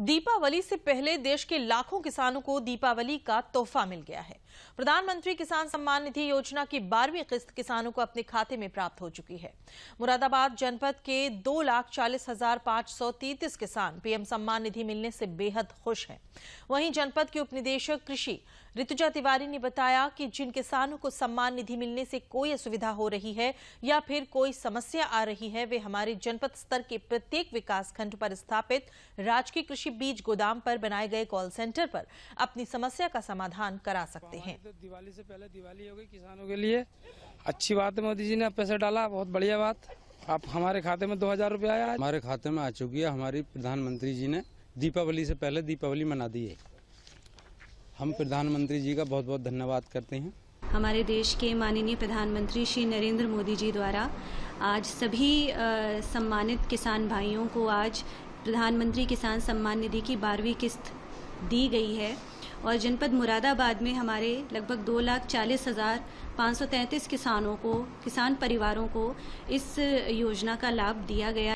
दीपावली से पहले देश के लाखों किसानों को दीपावली का तोहफा मिल गया है प्रधानमंत्री किसान सम्मान निधि योजना की बारहवीं किस्त किसानों को अपने खाते में प्राप्त हो चुकी है मुरादाबाद जनपद के दो लाख चालीस हजार पांच सौ तैतीस किसान पीएम सम्मान निधि मिलने से बेहद खुश हैं वहीं जनपद के उपनिदेशक कृषि ऋतुजा तिवारी ने बताया कि जिन किसानों को सम्मान निधि मिलने से कोई असुविधा हो रही है या फिर कोई समस्या आ रही है वे हमारे जनपद स्तर के प्रत्येक विकास खंड पर स्थापित राजकीय कृषि कृषि बीज गोदाम पर बनाए गए कॉल सेंटर पर अपनी समस्या का समाधान करा सकते हैं तो दिवाली से पहले दिवाली हो गई किसानों के लिए अच्छी बात मोदी जी ने पैसे डाला बहुत बढ़िया बात आप हमारे खाते में दो हजार रूपए आया हमारे खाते में आ चुकी है हमारी प्रधानमंत्री जी ने दीपावली से पहले दीपावली मना दी है हम प्रधानमंत्री जी का बहुत बहुत धन्यवाद करते हैं हमारे देश के माननीय प्रधानमंत्री श्री नरेंद्र मोदी जी द्वारा आज सभी आ, सम्मानित किसान भाइयों को आज प्रधानमंत्री किसान सम्मान निधि की बारहवीं किस्त दी गई है और जनपद मुरादाबाद में हमारे लगभग दो लाख चालीस हज़ार पाँच सौ तैंतीस किसानों को किसान परिवारों को इस योजना का लाभ दिया गया